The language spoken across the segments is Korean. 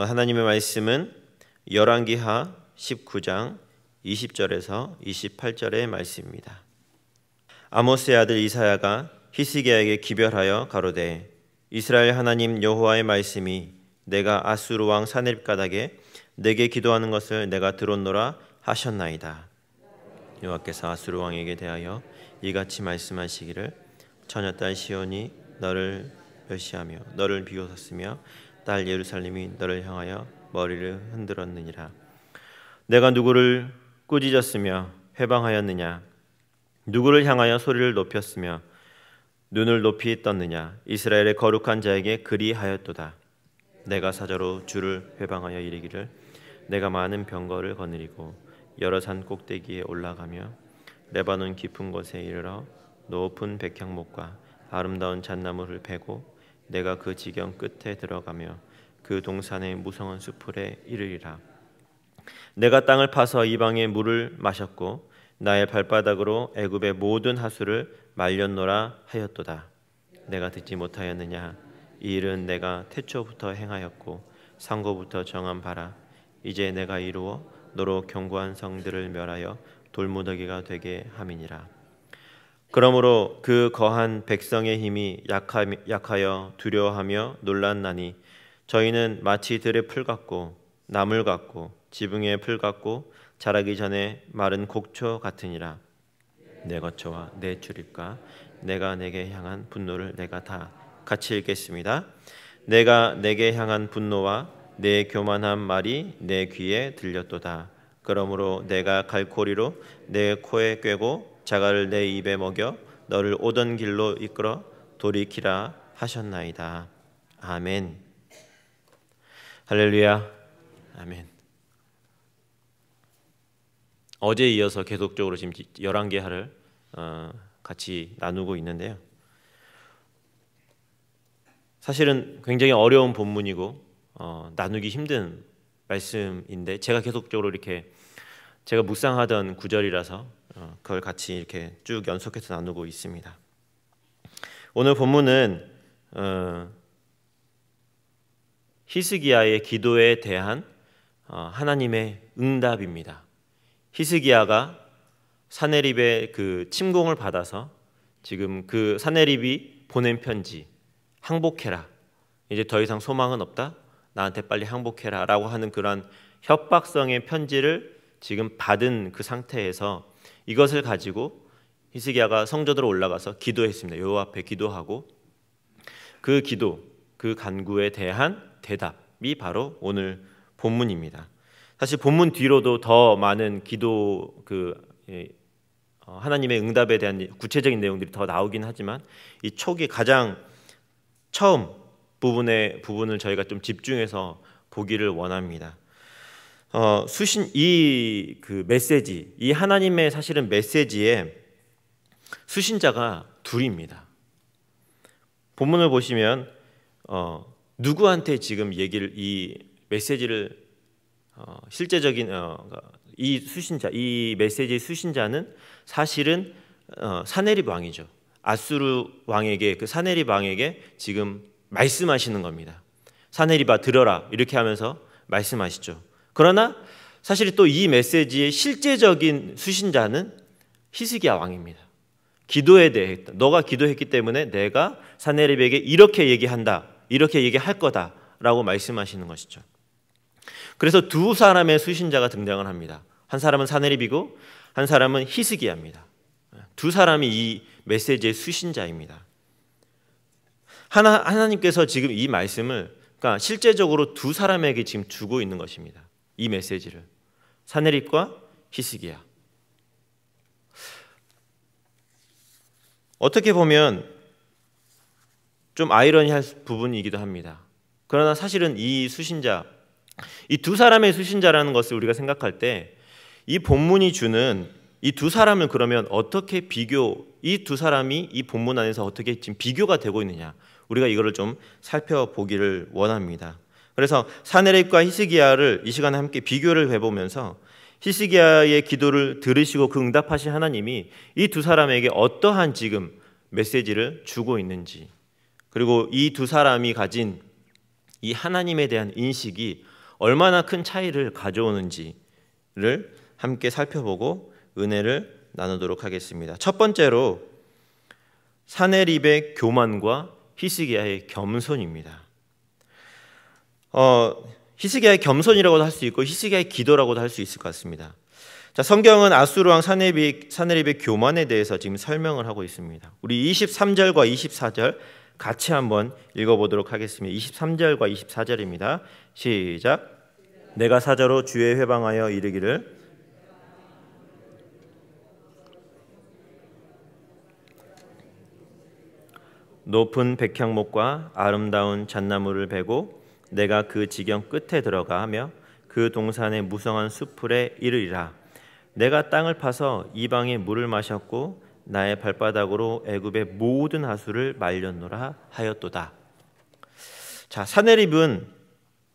어, 하나님의 말씀은 열왕기하 19장 20절에서 28절의 말씀입니다. 아모스의 아들 이사야가 히스기야에게 기별하여 가로되 이스라엘 하나님 여호와의 말씀이 내가 아수르 왕사 n e 가닥에 내게 기도하는 것을 내가 들었노라 하셨나이다. 여호와께서 아수르 왕에게 대하여 이같이 말씀하시기를 처녀딸 시온이 너를 멸시하며 너를 비웃었으며 딸 예루살렘이 너를 향하여 머리를 흔들었느니라. 내가 누구를 꾸짖었으며 해방하였느냐? 누구를 향하여 소리를 높였으며 눈을 높이 떴느냐? 이스라엘의 거룩한 자에게 그리하였도다. 내가 사자로 주를 회방하여 이르기를 내가 많은 병거를 거느리고 여러 산 꼭대기에 올라가며 레바논 깊은 곳에 이르러 높은 백향목과 아름다운 잣나무를 베고 내가 그 지경 끝에 들어가며 그 동산의 무성한 수풀에 이르리라. 내가 땅을 파서 이방의 물을 마셨고 나의 발바닥으로 애굽의 모든 하수를 말렸노라 하였도다. 내가 듣지 못하였느냐? 이 일은 내가 태초부터 행하였고 상고부터 정한 바라. 이제 내가 이루어 너로 견고한 성들을 멸하여 돌무더기가 되게 함이니라. 그러므로 그 거한 백성의 힘이 약하여 두려워하며 놀란나니 저희는 마치 들의 풀 같고 나물 같고 지붕의 풀 같고 자라기 전에 마른 곡초 같으니라 내 거처와 내 출입과 내가 내게 향한 분노를 내가 다 같이 읽겠습니다. 내가 내게 향한 분노와 내 교만한 말이 내 귀에 들렸도다. 그러므로 내가 갈고리로 내 코에 꿰고 자갈을 내 입에 먹여 너를 오던 길로 이끌어 돌이키라 하셨나이다. 아멘. 할렐루야. 아멘. 어제 이어서 계속적으로 지금 11개화를 어, 같이 나누고 있는데요. 사실은 굉장히 어려운 본문이고 어, 나누기 힘든 말씀인데 제가 계속적으로 이렇게 제가 묵상하던 구절이라서 어, 그걸 같이 이렇게 쭉 연속해서 나누고 있습니다. 오늘 본문은 어, 히스기야의 기도에 대한 어, 하나님의 응답입니다. 히스기야가 사네립의 그 침공을 받아서 지금 그 사네립이 보낸 편지 항복해라 이제 더 이상 소망은 없다 나한테 빨리 항복해라라고 하는 그러 협박성의 편지를 지금 받은 그 상태에서 이것을 가지고 히스기야가 성전으로 올라가서 기도했습니다. 여 앞에 기도하고 그 기도, 그 간구에 대한 대답이 바로 오늘 본문입니다. 사실 본문 뒤로도 더 많은 기도 그 예, 어, 하나님의 응답에 대한 구체적인 내용들이 더 나오긴 하지만 이 초기 가장 처음 부분의 부분을 저희가 좀 집중해서 보기를 원합니다. 어, 수신 이 그 메시지, 이 하나님의 사실은 메시지에 수신자가 둘입니다. 본문을 보시면 어, 누구한테 지금 얘기를 이 메시지를 어, 실제적인 어, 그러니까 이 수신자, 이메시지 수신자는 사실은 어, 사네립 왕이죠. 아수르 왕에게 그 사네립 왕에게 지금 말씀하시는 겁니다. 사네립아 들어라 이렇게 하면서 말씀하시죠. 그러나 사실 또 이 메시지의 실제적인 수신자는 히스기야 왕입니다. 기도에 대해 너가 기도했기 때문에 내가 사내립에게 이렇게 얘기한다. 이렇게 얘기할 거다라고 말씀하시는 것이죠. 그래서 두 사람의 수신자가 등장을 합니다. 한 사람은 사내립이고 한 사람은 히스기야입니다. 두 사람이 이 메시지의 수신자입니다. 하나 하나님께서 지금 이 말씀을 그러니까 실제적으로 두 사람에게 지금 주고 있는 것입니다. 이 메시지를 사내립과 히스기야. 어떻게 보면 좀 아이러니할 부분이기도 합니다. 그러나 사실은 이 수신자, 이 두 사람의 수신자라는 것을 우리가 생각할 때 이 본문이 주는 이 두 사람을 그러면 어떻게 비교, 이 두 사람이 이 본문 안에서 어떻게 지금 비교가 되고 있느냐, 우리가 이거를 좀 살펴보기를 원합니다. 그래서 사내립과 히스기야를 이 시간에 함께 비교를 해보면서 히스기야의 기도를 들으시고 그 응답하신 하나님이 이 두 사람에게 어떠한 지금 메시지를 주고 있는지 그리고 이 두 사람이 가진 이 하나님에 대한 인식이 얼마나 큰 차이를 가져오는지를 함께 살펴보고 은혜를 나누도록 하겠습니다. 첫 번째로 사내립의 교만과 히스기야의 겸손입니다. 어, 히스기야의 겸손이라고도 할 수 있고 히스기야의 기도라고도 할 수 있을 것 같습니다. 자, 성경은 아수르 왕 사네립, 사네립의 교만에 대해서 지금 설명을 하고 있습니다. 우리 23절과 24절 같이 한번 읽어보도록 하겠습니다. 23절과 24절입니다. 시작. 내가 사자로 주의 회방하여 이르기를 높은 백향목과 아름다운 잣나무를 베고 내가 그 지경 끝에 들어가 하며 그 동산의 무성한 수풀에 이르리라. 내가 땅을 파서 이방에 물을 마셨고 나의 발바닥으로 애굽의 모든 하수를 말렸노라 하였도다. 자, 사내립은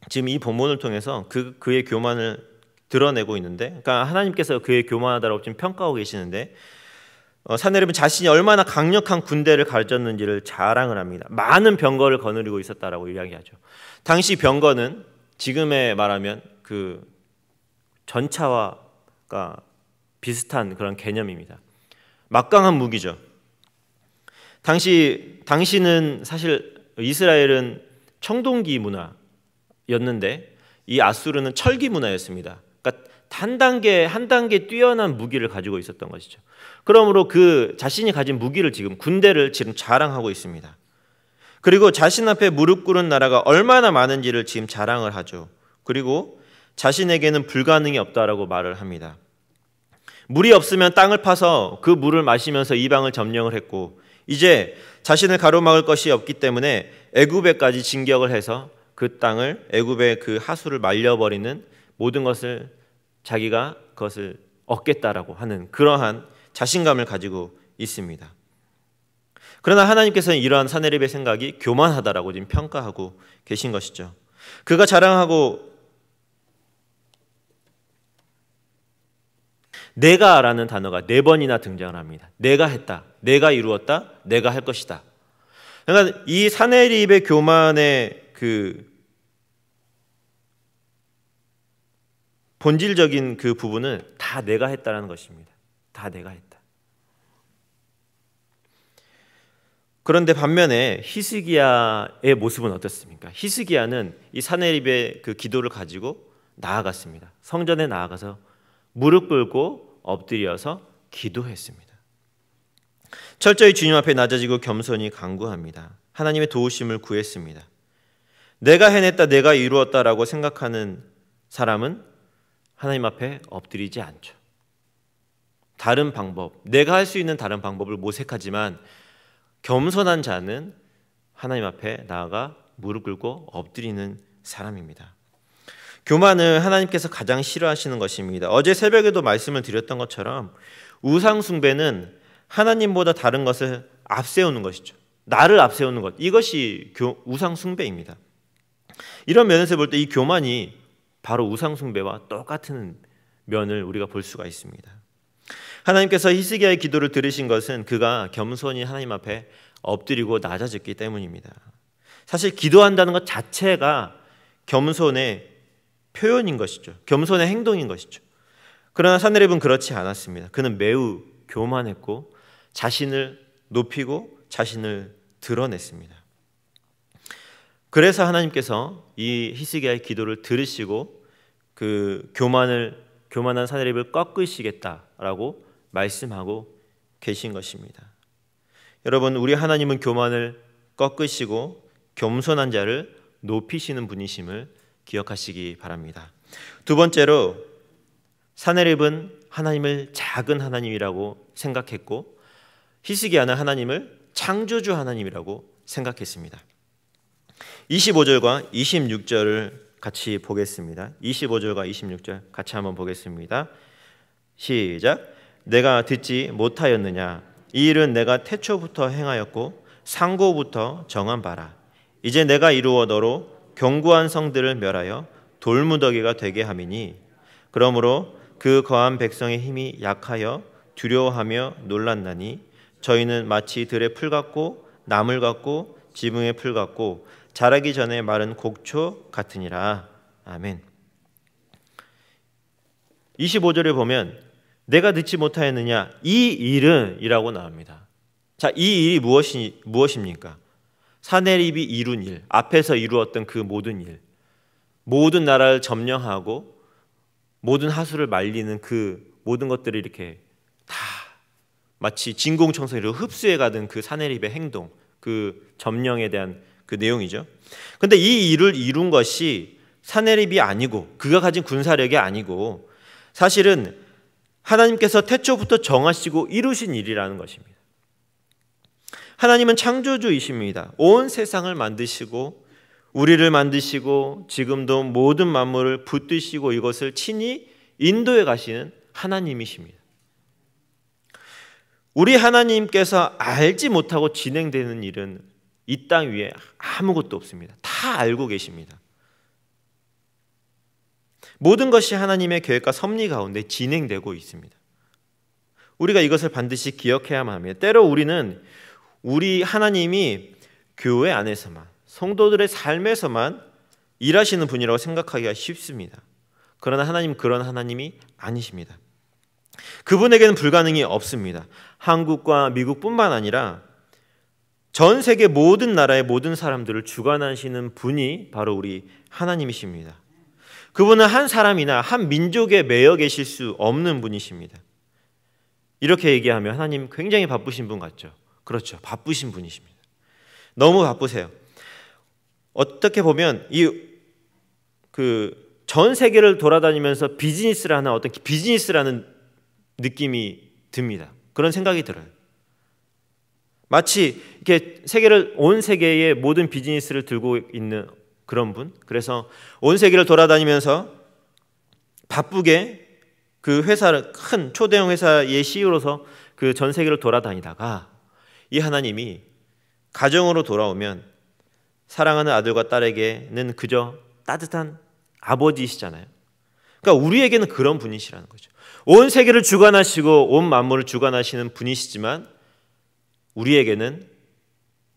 지금 이 본문을 통해서 그 그의 교만을 드러내고 있는데, 그러니까 하나님께서 그의 교만하다라고 지금 평가하고 계시는데, 어, 사내립은 자신이 얼마나 강력한 군대를 가졌는지를 자랑을 합니다. 많은 병거를 거느리고 있었다라고 이야기하죠. 당시 병거는 지금에 말하면 그 전차와가 비슷한 그런 개념입니다. 막강한 무기죠. 당시 당시는 사실 이스라엘은 청동기 문화였는데 이 아수르는 철기 문화였습니다. 한 단계 한 단계 뛰어난 무기를 가지고 있었던 것이죠. 그러므로 그 자신이 가진 무기를 지금 군대를 지금 자랑하고 있습니다. 그리고 자신 앞에 무릎 꿇은 나라가 얼마나 많은지를 지금 자랑을 하죠. 그리고 자신에게는 불가능이 없다라고 말을 합니다. 물이 없으면 땅을 파서 그 물을 마시면서 이방을 점령을 했고 이제 자신을 가로막을 것이 없기 때문에 애굽에까지 진격을 해서 그 땅을 애굽의 그 하수를 말려버리는 모든 것을 자기가 그것을 얻겠다라고 하는 그러한 자신감을 가지고 있습니다. 그러나 하나님께서는 이러한 사내립의 생각이 교만하다라고 지금 평가하고 계신 것이죠. 그가 자랑하고 내가라는 단어가 네 번이나 등장을 합니다. 내가 했다, 내가 이루었다, 내가 할 것이다. 그러니까 이 사내립의 교만의 그 본질적인 그 부분을 다 내가 했다라는 것입니다. 다 내가 했다. 그런데 반면에 히스기야의 모습은 어떻습니까? 히스기야는 이 사내립의 그 기도를 가지고 나아갔습니다. 성전에 나아가서 무릎 꿇고 엎드려서 기도했습니다. 철저히 주님 앞에 낮아지고 겸손히 간구합니다. 하나님의 도우심을 구했습니다. 내가 해냈다, 내가 이루었다라고 생각하는 사람은 하나님 앞에 엎드리지 않죠. 다른 방법, 내가 할 수 있는 다른 방법을 모색하지만 겸손한 자는 하나님 앞에 나아가 무릎 꿇고 엎드리는 사람입니다. 교만을 하나님께서 가장 싫어하시는 것입니다. 어제 새벽에도 말씀을 드렸던 것처럼 우상숭배는 하나님보다 다른 것을 앞세우는 것이죠. 나를 앞세우는 것. 이것이 우상숭배입니다. 이런 면에서 볼 때 이 교만이 바로 우상숭배와 똑같은 면을 우리가 볼 수가 있습니다. 하나님께서 히스기야의 기도를 들으신 것은 그가 겸손히 하나님 앞에 엎드리고 낮아졌기 때문입니다. 사실 기도한다는 것 자체가 겸손의 표현인 것이죠. 겸손의 행동인 것이죠. 그러나 사내립은 그렇지 않았습니다. 그는 매우 교만했고 자신을 높이고 자신을 드러냈습니다. 그래서 하나님께서 이 히스기야의 기도를 들으시고 그 교만을 교만한 사내립을 꺾으시겠다라고 말씀하고 계신 것입니다. 여러분 우리 하나님은 교만을 꺾으시고 겸손한 자를 높이시는 분이심을 기억하시기 바랍니다. 두 번째로 사내립은 하나님을 작은 하나님이라고 생각했고 히스기야는 하나님을 창조주 하나님이라고 생각했습니다. 25절과 26절을 같이 보겠습니다. 25절과 26절 같이 한번 보겠습니다. 시작. 내가 듣지 못하였느냐? 이 일은 내가 태초부터 행하였고 상고부터 정한 바라. 이제 내가 이루어 너로 견고한 성들을 멸하여 돌무더기가 되게 함이니 그러므로 그 거한 백성의 힘이 약하여 두려워하며 놀랐나니 저희는 마치 들의 풀 같고 나물 같고 지붕의 풀 같고 자라기 전에 마른 곡초 같으니라. 아멘. 25절을 보면 내가 듣지 못하였느냐 이 일은 이라고 나옵니다. 자, 이 일이 무엇이 무엇입니까? 사내립이 이룬 일, 앞에서 이루었던 그 모든 일. 모든 나라를 점령하고 모든 하수를 말리는 그 모든 것들을 이렇게 다 마치 진공청소기로 흡수해 가던 그 사내립의 행동, 그 점령에 대한 그 내용이죠. 근데 이 일을 이룬 것이 사내립이 아니고 그가 가진 군사력이 아니고 사실은 하나님께서 태초부터 정하시고 이루신 일이라는 것입니다. 하나님은 창조주이십니다. 온 세상을 만드시고 우리를 만드시고 지금도 모든 만물을 붙드시고 이것을 친히 인도해 가시는 하나님이십니다. 우리 하나님께서 알지 못하고 진행되는 일은 이땅 위에 아무것도 없습니다. 다 알고 계십니다. 모든 것이 하나님의 계획과 섭리 가운데 진행되고 있습니다. 우리가 이것을 반드시 기억해야만 합니다. 때로 우리는 우리 하나님이 교회 안에서만 성도들의 삶에서만 일하시는 분이라고 생각하기가 쉽습니다. 그러나 하나님 그런 하나님이 아니십니다. 그분에게는 불가능이 없습니다. 한국과 미국뿐만 아니라 전 세계 모든 나라의 모든 사람들을 주관하시는 분이 바로 우리 하나님이십니다. 그분은 한 사람이나 한 민족에 매여 계실 수 없는 분이십니다. 이렇게 얘기하면 하나님 굉장히 바쁘신 분 같죠? 그렇죠. 바쁘신 분이십니다. 너무 바쁘세요. 어떻게 보면 이 그 전 세계를 돌아다니면서 비즈니스를 하나 어떤 비즈니스라는 느낌이 듭니다. 그런 생각이 들어요. 마치 이렇게 세계를 온 세계의 모든 비즈니스를 들고 있는 그런 분. 그래서 온 세계를 돌아다니면서 바쁘게 그 회사를 큰 초대형 회사의 CEO로서 그 전 세계를 돌아다니다가 이 하나님이 가정으로 돌아오면 사랑하는 아들과 딸에게는 그저 따뜻한 아버지이시잖아요. 그러니까 우리에게는 그런 분이시라는 거죠. 온 세계를 주관하시고 온 만물을 주관하시는 분이시지만 우리에게는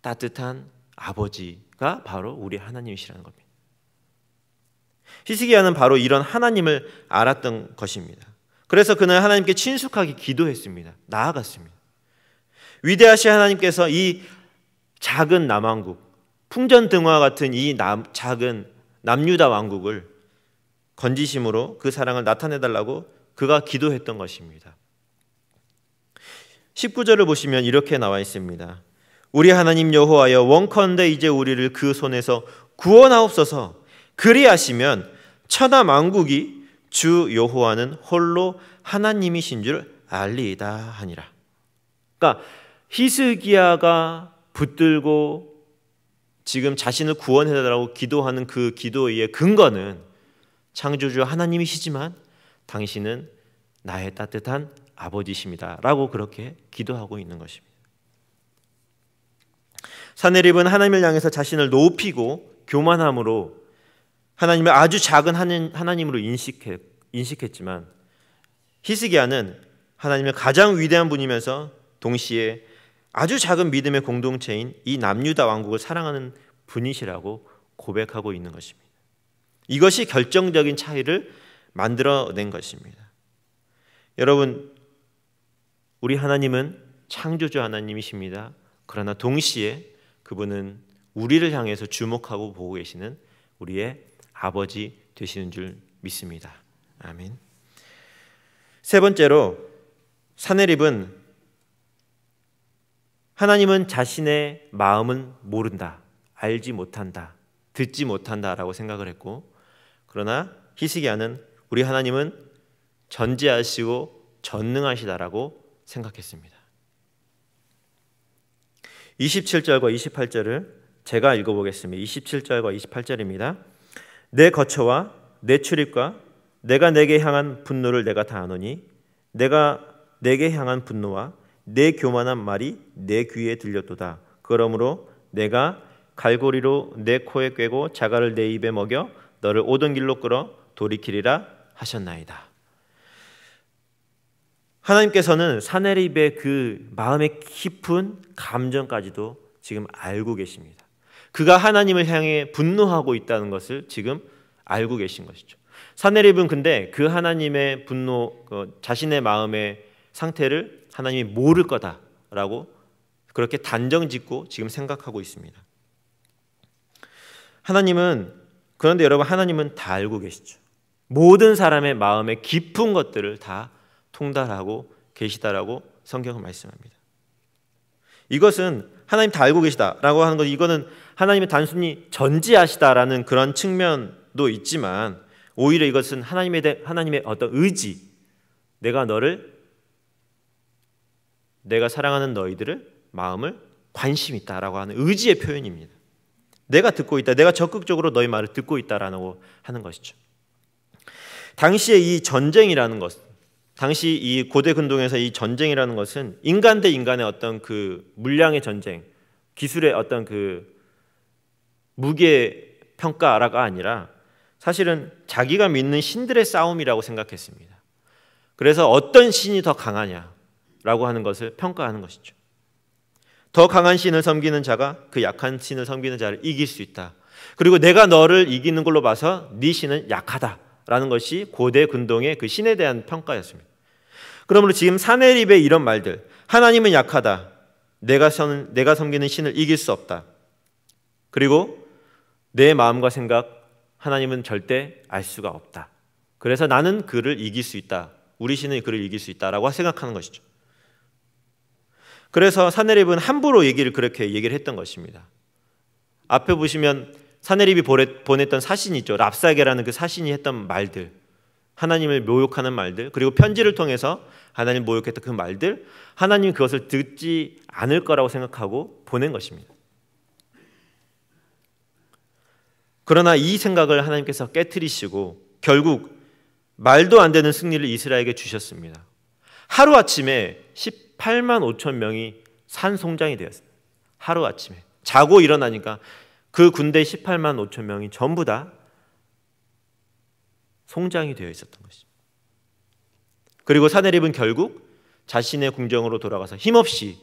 따뜻한 아버지가 바로 우리 하나님이시라는 겁니다. 히스기야는 바로 이런 하나님을 알았던 것입니다. 그래서 그는 하나님께 친숙하게 기도했습니다. 나아갔습니다. 위대하신 하나님께서 이 작은 남왕국, 풍전등화 같은 이 남, 작은 남유다 왕국을 건지심으로 그 사랑을 나타내달라고 그가 기도했던 것입니다. 19절을 보시면 이렇게 나와 있습니다. 우리 하나님 여호와여 원컨대 이제 우리를 그 손에서 구원하옵소서 그리하시면 천하 만국이 주 여호와는 홀로 하나님이신 줄 알리이다 하니라. 그러니까 히스기야가 붙들고 지금 자신을 구원해 달라고 기도하는 그 기도의 근거는 창조주 하나님이시지만 당신은 나의 따뜻한 아버지십니다라고 그렇게 기도하고 있는 것입니다. 사내립은 하나님을 향해서 자신을 높이고 교만함으로 하나님을 아주 작은 하나님으로 인식했지만 히스기야는 하나님을 가장 위대한 분이면서 동시에 아주 작은 믿음의 공동체인 이 남유다 왕국을 사랑하는 분이시라고 고백하고 있는 것입니다. 이것이 결정적인 차이를 만들어낸 것입니다. 여러분, 우리 하나님은 창조주 하나님이십니다. 그러나 동시에 그분은 우리를 향해서 주목하고 보고 계시는 우리의 아버지 되시는 줄 믿습니다. 아멘. 세 번째로 사내립은 하나님은 자신의 마음은 모른다, 알지 못한다, 듣지 못한다라고 생각을 했고 그러나 히스기야는 우리 하나님은 전지하시고 전능하시다라고 생각했습니다. 27절과 28절을 제가 읽어보겠습니다. 27절과 28절입니다. 내 거처와 내 출입과 내가 내게 향한 분노를 내가 다하노니 내가 내게 향한 분노와 내 교만한 말이 내 귀에 들렸도다. 그러므로 내가 갈고리로 내 코에 꿰고 자갈을 내 입에 먹여 너를 오던 길로 끌어 돌이키리라 하셨나이다. 하나님께서는 사내립의 그 마음의 깊은 감정까지도 지금 알고 계십니다. 그가 하나님을 향해 분노하고 있다는 것을 지금 알고 계신 것이죠. 사내립은 근데 그 하나님의 분노, 그 자신의 마음의 상태를 하나님이 모를 거다라고 그렇게 단정 짓고 지금 생각하고 있습니다. 하나님은 그런데 여러분 하나님은 다 알고 계시죠. 모든 사람의 마음의 깊은 것들을 다 통달하고 계시다라고 성경은 말씀합니다. 이것은 하나님 다 알고 계시다라고 하는 것 이거는 하나님의 단순히 전지하시다라는 그런 측면도 있지만 오히려 이것은 하나님에 대한 하나님의 어떤 의지 내가 너를 내가 사랑하는 너희들을 마음을 관심 있다라고 하는 의지의 표현입니다. 내가 듣고 있다. 내가 적극적으로 너희 말을 듣고 있다라고 하는 것이죠. 당시에 이 전쟁이라는 것 당시 이 고대 근동에서 이 전쟁이라는 것은 인간 대 인간의 어떤 그 물량의 전쟁, 기술의 어떤 그 무게 평가라가 아니라 사실은 자기가 믿는 신들의 싸움이라고 생각했습니다. 그래서 어떤 신이 더 강하냐라고 하는 것을 평가하는 것이죠. 더 강한 신을 섬기는 자가 그 약한 신을 섬기는 자를 이길 수 있다. 그리고 내가 너를 이기는 걸로 봐서 네 신은 약하다라는 것이 고대 근동의 그 신에 대한 평가였습니다. 그러므로 지금 사내립의 이런 말들, 하나님은 약하다. 내가, 선, 내가 섬기는 신을 이길 수 없다. 그리고 내 마음과 생각, 하나님은 절대 알 수가 없다. 그래서 나는 그를 이길 수 있다. 우리 신은 그를 이길 수 있다라고 생각하는 것이죠. 그래서 사내립은 함부로 얘기를 그렇게 얘기를 했던 것입니다. 앞에 보시면 사내립이 보냈던 사신 있죠. 랍사게라는 그 사신이 했던 말들. 하나님을 모욕하는 말들, 그리고 편지를 통해서 하나님 모욕했던 그 말들, 하나님 그것을 듣지 않을 거라고 생각하고 보낸 것입니다. 그러나 이 생각을 하나님께서 깨뜨리시고 결국 말도 안 되는 승리를 이스라엘에게 주셨습니다. 하루아침에 18만 5천 명이 산송장이 되었습니다. 하루아침에. 자고 일어나니까 그 군대 18만 5천 명이 전부 다 송장이 되어 있었던 것입니다. 그리고 사내립은 결국 자신의 궁정으로 돌아가서 힘없이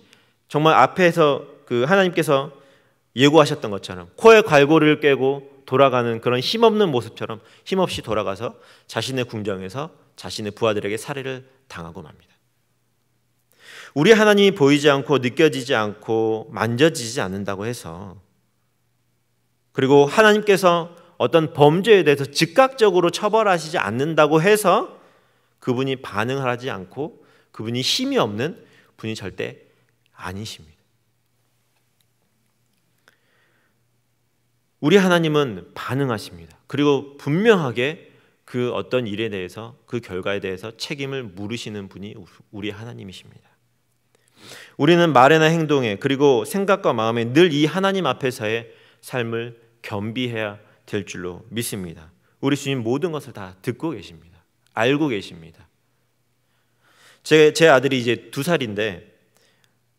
정말 앞에서 그 하나님께서 예고하셨던 것처럼 코에 갈고리를 깨고 돌아가는 그런 힘없는 모습처럼 힘없이 돌아가서 자신의 궁정에서 자신의 부하들에게 살해를 당하고 맙니다. 우리 하나님이 보이지 않고 느껴지지 않고 만져지지 않는다고 해서 그리고 하나님께서 어떤 범죄에 대해서 즉각적으로 처벌하시지 않는다고 해서 그분이 반응하지 않고 그분이 힘이 없는 분이 절대 아니십니다. 우리 하나님은 반응하십니다. 그리고 분명하게 그 어떤 일에 대해서 그 결과에 대해서 책임을 물으시는 분이 우리 하나님이십니다. 우리는 말이나 행동에 그리고 생각과 마음에 늘 이 하나님 앞에서의 삶을 겸비해야 될 줄로 믿습니다. 우리 주님 모든 것을 다 듣고 계십니다. 알고 계십니다. 제, 제 아들이 이제 두 살인데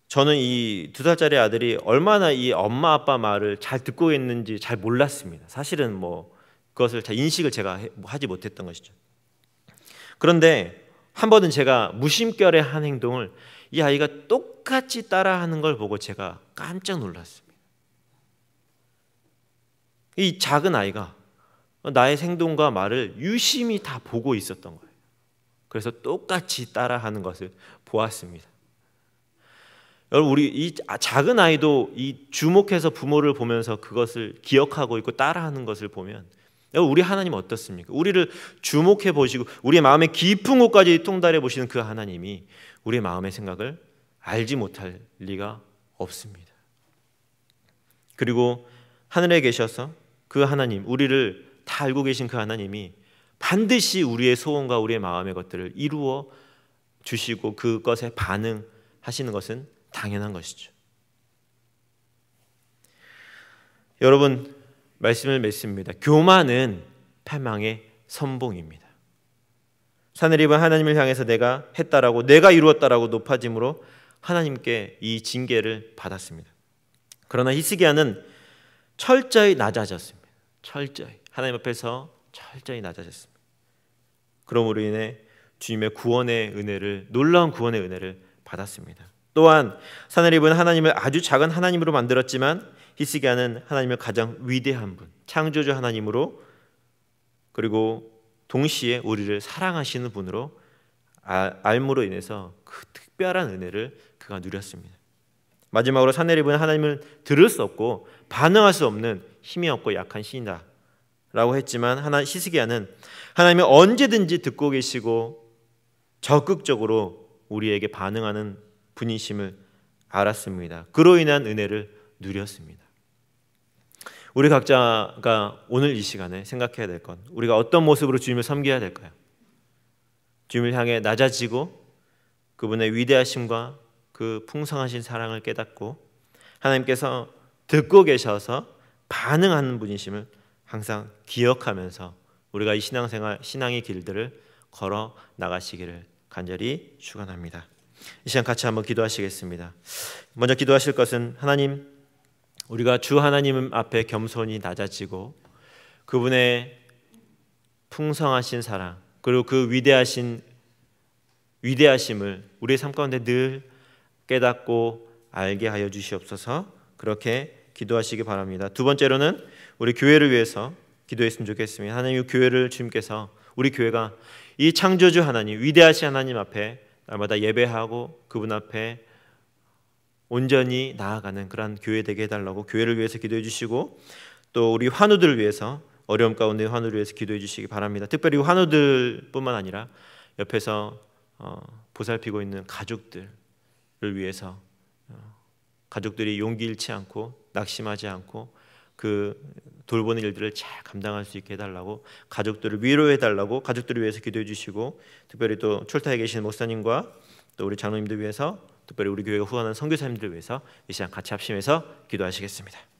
저는 이 두 살짜리 아들이 얼마나 이 엄마 아빠 말을 잘 듣고 있는지 잘 몰랐습니다. 사실은 뭐 그것을 잘 인식을 제가 하지 못했던 것이죠. 그런데 한 번은 제가 무심결에 한 행동을 이 아이가 똑같이 따라하는 걸 보고 제가 깜짝 놀랐어요. 이 작은 아이가 나의 행동과 말을 유심히 다 보고 있었던 거예요. 그래서 똑같이 따라하는 것을 보았습니다. 여러분 우리 이 작은 아이도 이 주목해서 부모를 보면서 그것을 기억하고 있고 따라하는 것을 보면 여러분 우리 하나님 어떻습니까? 우리를 주목해 보시고 우리의 마음의 깊은 곳까지 통달해 보시는 그 하나님이 우리의 마음의 생각을 알지 못할 리가 없습니다. 그리고 하늘에 계셔서 그 하나님, 우리를 다 알고 계신 그 하나님이 반드시 우리의 소원과 우리의 마음의 것들을 이루어 주시고 그것에 반응하시는 것은 당연한 것이죠. 여러분 말씀을 맺습니다. 교만은 패망의 선봉입니다. 사내립은 하나님을 향해서 내가 했다라고 내가 이루었다라고 높아짐으로 하나님께 이 징계를 받았습니다. 그러나 히스기야는 철저히 낮아졌습니다. 철저히 하나님 앞에서 철저히 낮아졌습니다. 그러므로 인해 주님의 구원의 은혜를 놀라운 구원의 은혜를 받았습니다. 또한 사내립은 하나님을 아주 작은 하나님으로 만들었지만 히스기야는 하나님을 가장 위대한 분, 창조주 하나님으로 그리고 동시에 우리를 사랑하시는 분으로 아, 알므로 인해서 그 특별한 은혜를 그가 누렸습니다. 마지막으로 사내립은 하나님을 들을 수 없고 반응할 수 없는 힘이 없고 약한 신이다. 라고 했지만 하나 시스기야는 하나님이 언제든지 듣고 계시고 적극적으로 우리에게 반응하는 분이심을 알았습니다. 그로 인한 은혜를 누렸습니다. 우리 각자가 오늘 이 시간에 생각해야 될 건 우리가 어떤 모습으로 주님을 섬겨야 될까요? 주님을 향해 낮아지고 그분의 위대하심과 그 풍성하신 사랑을 깨닫고 하나님께서 듣고 계셔서 반응하는 분이심을 항상 기억하면서 우리가 이 신앙생활 신앙의 길들을 걸어 나가시기를 간절히 축원합니다. 이 시간 같이 한번 기도하시겠습니다. 먼저 기도하실 것은 하나님 우리가 주 하나님 앞에 겸손히 낮아지고 그분의 풍성하신 사랑 그리고 그 위대하신 위대하심을 우리의 삶 가운데 늘 깨닫고 알게 하여 주시옵소서 그렇게 기도하시기 바랍니다. 두 번째로는 우리 교회를 위해서 기도했으면 좋겠습니다. 하나님 교회를 주님께서 우리 교회가 이 창조주 하나님 위대하신 하나님 앞에 날마다 예배하고 그분 앞에 온전히 나아가는 그러 교회 되게 해달라고 교회를 위해서 기도해 주시고 또 우리 환우들을 위해서 어려움 가운데 환우를 위해서 기도해 주시기 바랍니다. 특별히 환우들뿐만 아니라 옆에서 어, 보살피고 있는 가족들 위해서 어, 가족들이 용기 잃지 않고 낙심하지 않고 그 돌보는 일들을 잘 감당할 수 있게 해달라고 가족들을 위로해달라고 가족들을 위해서 기도해 주시고 특별히 또 출타에 계신 목사님과 또 우리 장로님들 위해서 특별히 우리 교회가 후원하는 선교사님들 위해서 이 시간 같이 합심해서 기도하시겠습니다.